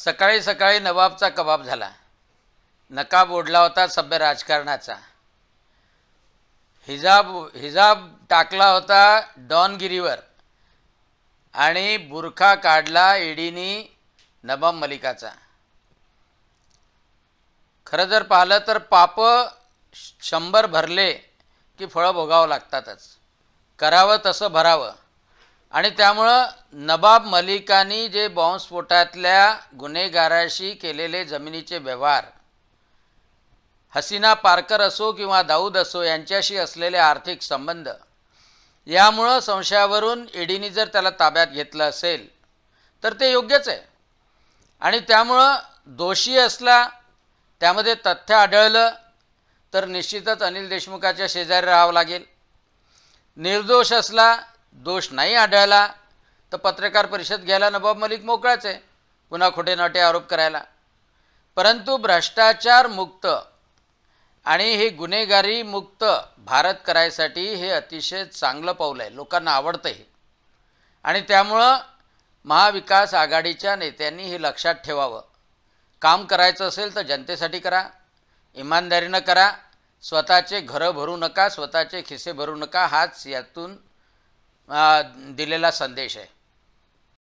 सकाळी सकाळी नवाबचा कबाब झाला नकाब ओढला होता सभ्य राजकारणाचा हिजाब हिजाब टाकला होता डॉनगिरीवर आणि बुरखा काढला ईडीनी नबाब मलिकाचा खरं जर पाहिलं तर पाप शंभर भरले की फळं भोगावं लागतातच करावं तसं भरावं आणि त्यामुळं नबाब मलिकानी जे बॉम्बस्फोटातल्या गुन्हेगाराशी केलेले जमिनीचे व्यवहार हसीना पारकर असो किंवा दाऊद असो यांच्याशी असलेले आर्थिक संबंध यामुळं संशयावरून ईडीने जर त्याला ताब्यात घेतलं असेल तर ते योग्यच आहे आणि त्यामुळं दोषी असला त्यामध्ये तथ्य आढळलं तर निश्चितच अनिल देशमुखाच्या शेजारी राहावं लागेल निर्दोष असला दोष नाही आढळला तर पत्रकार परिषद घ्यायला नवाब मलिक मोकळाच आहे पुन्हा खोटे नाटे आरोप करायला परंतु भ्रष्टाचार मुक्त आणि हे गुन्हेगारी मुक्त भारत करायसाठी हे अतिशय चांगलं पाऊल आहे लोकांना आवडतं हे आणि त्यामुळं महाविकास आघाडीच्या नेत्यांनी हे लक्षात ठेवावं काम करायचं असेल तर जनतेसाठी करा इमानदारीनं करा स्वतःचे घरं भरू नका स्वतःचे खिसे भरू नका हाच यातून दिलेला संदेश आहे